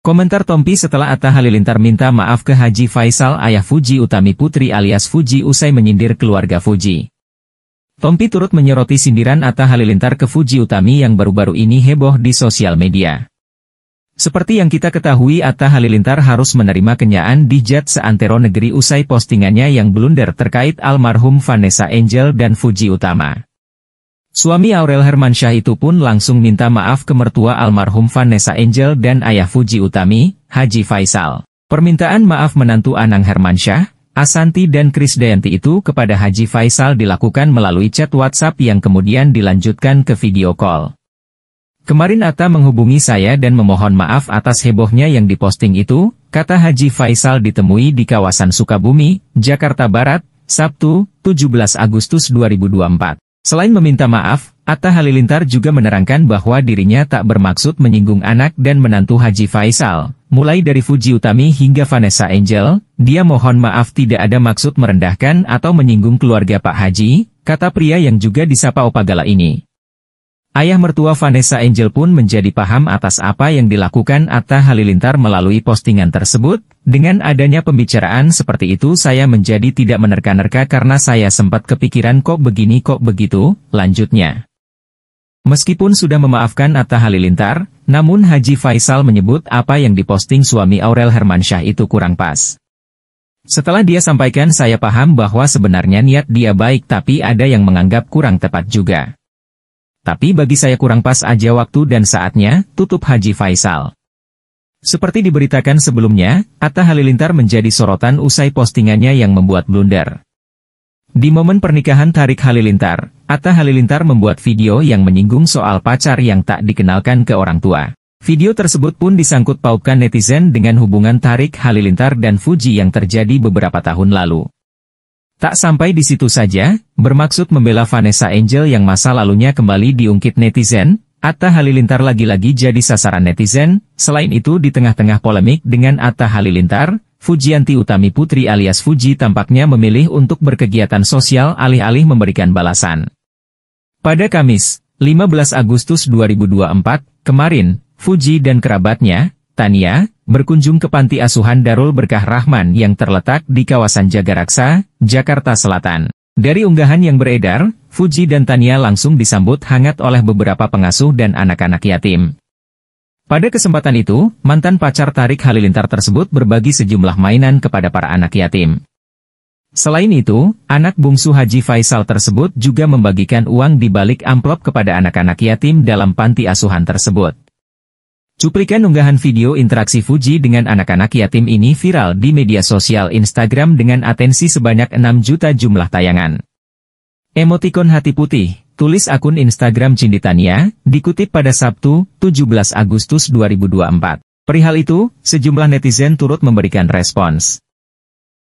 Komentar Tompi setelah Atta Halilintar minta maaf ke Haji Faisal ayah Fuji Utami Putri alias Fuji usai menyindir keluarga Fuji. Tompi turut menyoroti sindiran Atta Halilintar ke Fuji Utami yang baru-baru ini heboh di sosial media. Seperti yang kita ketahui Atta Halilintar harus menerima kenyaan di jet seantero negeri usai postingannya yang blunder terkait almarhum Vanessa Angel dan Fuji Utama. Suami Aurel Hermansyah itu pun langsung minta maaf ke mertua almarhum Vanessa Angel dan ayah Fuji Utami, Haji Faisal. Permintaan maaf menantu Anang Hermansyah, Asanti dan Kris Krisdayanti itu kepada Haji Faisal dilakukan melalui chat WhatsApp yang kemudian dilanjutkan ke video call. Kemarin Atta menghubungi saya dan memohon maaf atas hebohnya yang diposting itu, kata Haji Faisal ditemui di kawasan Sukabumi, Jakarta Barat, Sabtu, 17 Agustus 2024. Selain meminta maaf, Atta Halilintar juga menerangkan bahwa dirinya tak bermaksud menyinggung anak dan menantu Haji Faisal. Mulai dari Fuji Utami hingga Vanessa Angel, dia mohon maaf tidak ada maksud merendahkan atau menyinggung keluarga Pak Haji, kata pria yang juga disapa Opagala ini. Ayah mertua Vanessa Angel pun menjadi paham atas apa yang dilakukan Atta Halilintar melalui postingan tersebut. Dengan adanya pembicaraan seperti itu saya menjadi tidak menerka-nerka karena saya sempat kepikiran kok begini kok begitu, lanjutnya. Meskipun sudah memaafkan Atta Halilintar, namun Haji Faisal menyebut apa yang diposting suami Aurel Hermansyah itu kurang pas. Setelah dia sampaikan saya paham bahwa sebenarnya niat dia baik tapi ada yang menganggap kurang tepat juga. Tapi bagi saya kurang pas aja waktu dan saatnya, tutup Haji Faisal. Seperti diberitakan sebelumnya, Atta Halilintar menjadi sorotan usai postingannya yang membuat blunder. Di momen pernikahan Tarik Halilintar, Atta Halilintar membuat video yang menyinggung soal pacar yang tak dikenalkan ke orang tua. Video tersebut pun disangkut pautkan netizen dengan hubungan Tarik Halilintar dan Fuji yang terjadi beberapa tahun lalu. Tak sampai di situ saja, bermaksud membela Vanessa Angel yang masa lalunya kembali diungkit netizen, Atta Halilintar lagi-lagi jadi sasaran netizen, selain itu di tengah-tengah polemik dengan Atta Halilintar, Fujianti Utami Putri alias Fuji tampaknya memilih untuk berkegiatan sosial alih-alih memberikan balasan. Pada Kamis, 15 Agustus 2024, kemarin, Fuji dan kerabatnya, Tania, berkunjung ke Panti Asuhan Darul Berkah Rahman yang terletak di kawasan Jagaraksa, Jakarta Selatan. Dari unggahan yang beredar, Fuji dan Tania langsung disambut hangat oleh beberapa pengasuh dan anak-anak yatim. Pada kesempatan itu, mantan pacar Tarik Halilintar tersebut berbagi sejumlah mainan kepada para anak yatim. Selain itu, anak bungsu Haji Faisal tersebut juga membagikan uang di balik amplop kepada anak-anak yatim dalam panti asuhan tersebut. Cuplikan unggahan video interaksi Fuji dengan anak-anak yatim ini viral di media sosial Instagram dengan atensi sebanyak 6 juta jumlah tayangan. Emotikon hati putih, tulis akun Instagram Cinditania, dikutip pada Sabtu, 17 Agustus 2024. Perihal itu, sejumlah netizen turut memberikan respons.